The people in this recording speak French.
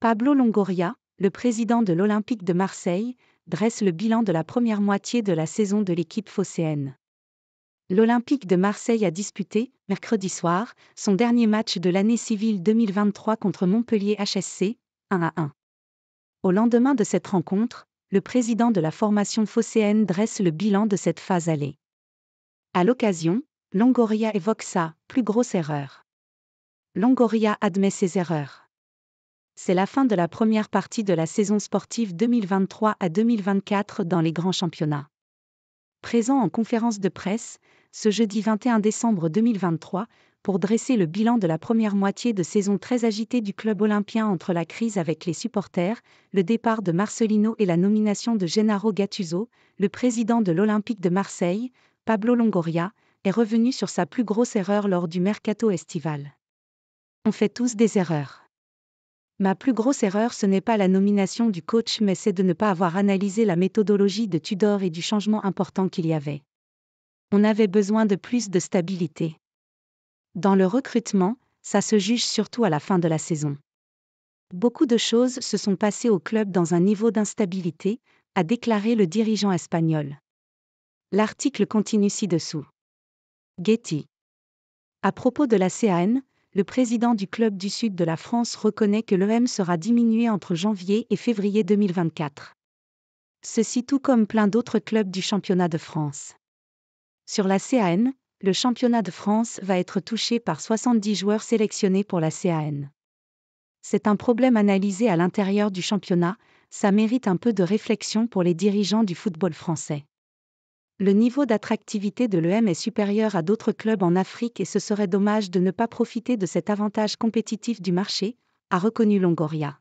Pablo Longoria, le président de l'Olympique de Marseille, dresse le bilan de la première moitié de la saison de l'équipe phocéenne. L'Olympique de Marseille a disputé, mercredi soir, son dernier match de l'année civile 2023 contre Montpellier HSC, 1 à 1. Au lendemain de cette rencontre, le président de la formation phocéenne dresse le bilan de cette phase allée. À l'occasion, Longoria évoque sa plus grosse erreur. Longoria admet ses erreurs c'est la fin de la première partie de la saison sportive 2023 à 2024 dans les grands championnats. Présent en conférence de presse, ce jeudi 21 décembre 2023, pour dresser le bilan de la première moitié de saison très agitée du club olympien entre la crise avec les supporters, le départ de Marcelino et la nomination de Gennaro Gattuso, le président de l'Olympique de Marseille, Pablo Longoria, est revenu sur sa plus grosse erreur lors du mercato estival. On fait tous des erreurs. Ma plus grosse erreur, ce n'est pas la nomination du coach, mais c'est de ne pas avoir analysé la méthodologie de Tudor et du changement important qu'il y avait. On avait besoin de plus de stabilité. Dans le recrutement, ça se juge surtout à la fin de la saison. Beaucoup de choses se sont passées au club dans un niveau d'instabilité, a déclaré le dirigeant espagnol. L'article continue ci-dessous. Getty. À propos de la CAN, le président du club du sud de la France reconnaît que l'EM sera diminué entre janvier et février 2024. Ceci tout comme plein d'autres clubs du championnat de France. Sur la CAN, le championnat de France va être touché par 70 joueurs sélectionnés pour la CAN. C'est un problème analysé à l'intérieur du championnat, ça mérite un peu de réflexion pour les dirigeants du football français le niveau d'attractivité de l'EM est supérieur à d'autres clubs en Afrique et ce serait dommage de ne pas profiter de cet avantage compétitif du marché, a reconnu Longoria.